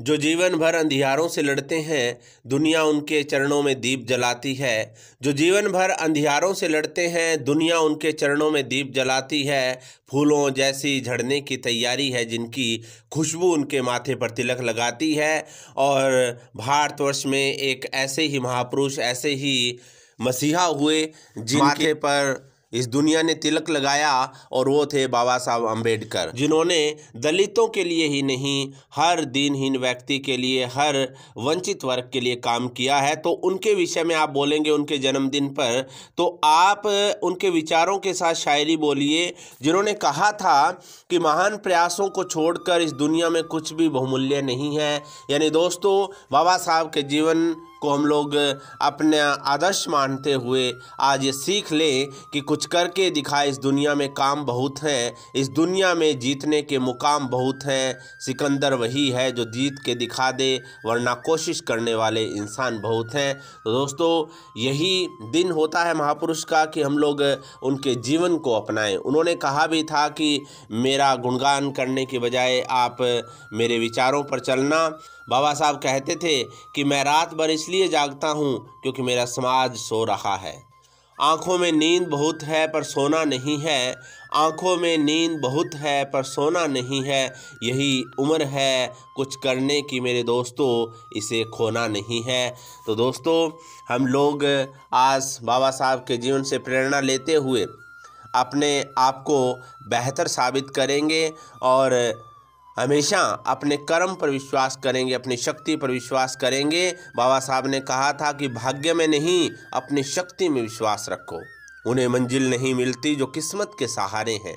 जो जीवन भर अंधियारों से लड़ते हैं दुनिया उनके चरणों में दीप जलाती है जो जीवन भर अंधियारों से लड़ते हैं दुनिया उनके चरणों में दीप जलाती है फूलों जैसी झड़ने की तैयारी है जिनकी खुशबू उनके माथे पर तिलक लगाती है और भारतवर्ष में एक ऐसे ही महापुरुष ऐसे ही मसीहा हुए जिनके पर इस दुनिया ने तिलक लगाया और वो थे बाबा साहब अम्बेडकर जिन्होंने दलितों के लिए ही नहीं हर दिनहीन व्यक्ति के लिए हर वंचित वर्ग के लिए काम किया है तो उनके विषय में आप बोलेंगे उनके जन्मदिन पर तो आप उनके विचारों के साथ शायरी बोलिए जिन्होंने कहा था कि महान प्रयासों को छोड़कर इस दुनिया में कुछ भी बहुमूल्य नहीं है यानी दोस्तों बाबा साहब के जीवन को हम लोग अपना आदर्श मानते हुए आज ये सीख लें कि कुछ करके दिखाए इस दुनिया में काम बहुत हैं इस दुनिया में जीतने के मुकाम बहुत हैं सिकंदर वही है जो जीत के दिखा दे वरना कोशिश करने वाले इंसान बहुत हैं तो दोस्तों यही दिन होता है महापुरुष का कि हम लोग उनके जीवन को अपनाएं उन्होंने कहा भी था कि मेरा गुणगान करने के बजाय आप मेरे विचारों पर चलना बाबा साहब कहते थे कि मैं रात भर इसलिए जागता हूँ क्योंकि मेरा समाज सो रहा है आँखों में नींद बहुत है पर सोना नहीं है आँखों में नींद बहुत है पर सोना नहीं है यही उम्र है कुछ करने की मेरे दोस्तों इसे खोना नहीं है तो दोस्तों हम लोग आज बाबा साहब के जीवन से प्रेरणा लेते हुए अपने आप को बेहतर साबित करेंगे और हमेशा अपने कर्म पर विश्वास करेंगे अपनी शक्ति पर विश्वास करेंगे बाबा साहब ने कहा था कि भाग्य में नहीं अपनी शक्ति में विश्वास रखो उन्हें मंजिल नहीं मिलती जो किस्मत के सहारे हैं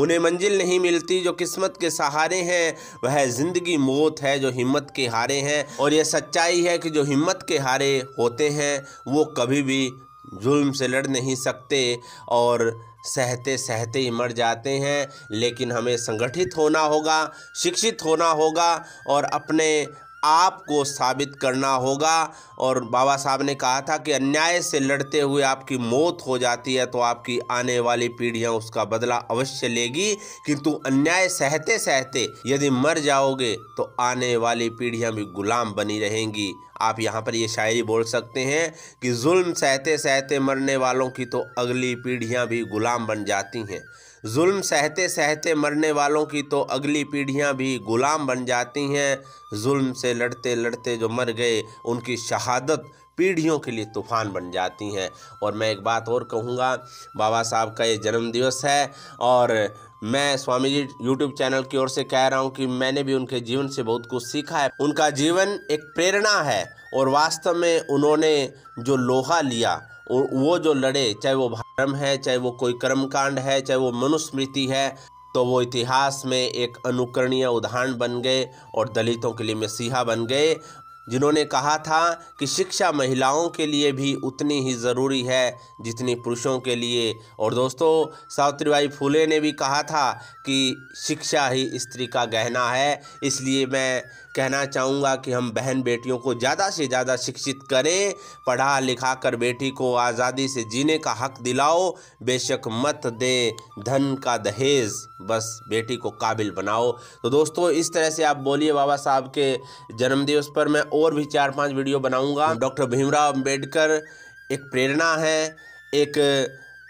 उन्हें मंजिल नहीं मिलती जो किस्मत के सहारे हैं वह ज़िंदगी मौत है जो हिम्मत के हारे हैं और यह सच्चाई है कि जो हिम्मत के हारे होते हैं वो कभी भी जुल्म से लड़ नहीं सकते और सहते सहते ही मर जाते हैं लेकिन हमें संगठित होना होगा शिक्षित होना होगा और अपने आपको साबित करना होगा और बाबा साहब ने कहा था कि अन्याय से लड़ते हुए आपकी मौत हो जाती है तो आपकी आने वाली पीढ़ियां उसका बदला अवश्य लेगी किंतु अन्याय सहते सहते यदि मर जाओगे तो आने वाली पीढ़ियां भी गुलाम बनी रहेंगी आप यहाँ पर ये शायरी बोल सकते हैं कि जुल्म सहते सहते मरने वालों की तो अगली पीढ़ियाँ भी गुलाम बन जाती हैं जुल्म सहते सहते मरने वालों की तो अगली पीढ़ियां भी गुलाम बन जाती हैं जुल्म से लड़ते लड़ते जो मर गए उनकी शहादत पीढ़ियों के लिए तूफान बन जाती हैं और मैं एक बात और कहूँगा बाबा साहब का ये जन्मदिवस है और मैं स्वामी जी यूट्यूब चैनल की ओर से कह रहा हूँ कि मैंने भी उनके जीवन से बहुत कुछ सीखा है उनका जीवन एक प्रेरणा है और वास्तव में उन्होंने जो लोहा लिया वो जो लड़े चाहे वो कर्म है चाहे वो कोई कर्मकांड है चाहे वो मनुस्मृति है तो वो इतिहास में एक अनुकरणीय उदाहरण बन गए और दलितों के लिए मसीहा बन गए जिन्होंने कहा था कि शिक्षा महिलाओं के लिए भी उतनी ही ज़रूरी है जितनी पुरुषों के लिए और दोस्तों सावित्रीबाई फूले ने भी कहा था कि शिक्षा ही स्त्री का गहना है इसलिए मैं कहना चाहूँगा कि हम बहन बेटियों को ज़्यादा से ज़्यादा शिक्षित करें पढ़ा लिखा कर बेटी को आज़ादी से जीने का हक दिलाओ बेशक मत दें धन का दहेज बस बेटी को काबिल बनाओ तो दोस्तों इस तरह से आप बोलिए बाबा साहब के जन्मदिवस पर मैं और भी चार पांच वीडियो बनाऊंगा डॉक्टर भीमराव अम्बेडकर एक प्रेरणा है एक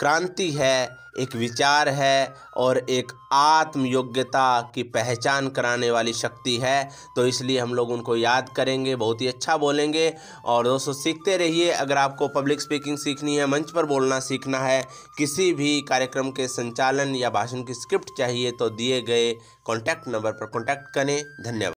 क्रांति है एक विचार है और एक आत्म योग्यता की पहचान कराने वाली शक्ति है तो इसलिए हम लोग उनको याद करेंगे बहुत ही अच्छा बोलेंगे और दोस्तों सीखते रहिए अगर आपको पब्लिक स्पीकिंग सीखनी है मंच पर बोलना सीखना है किसी भी कार्यक्रम के संचालन या भाषण की स्क्रिप्ट चाहिए तो दिए गए कॉन्टैक्ट नंबर पर कॉन्टैक्ट करें धन्यवाद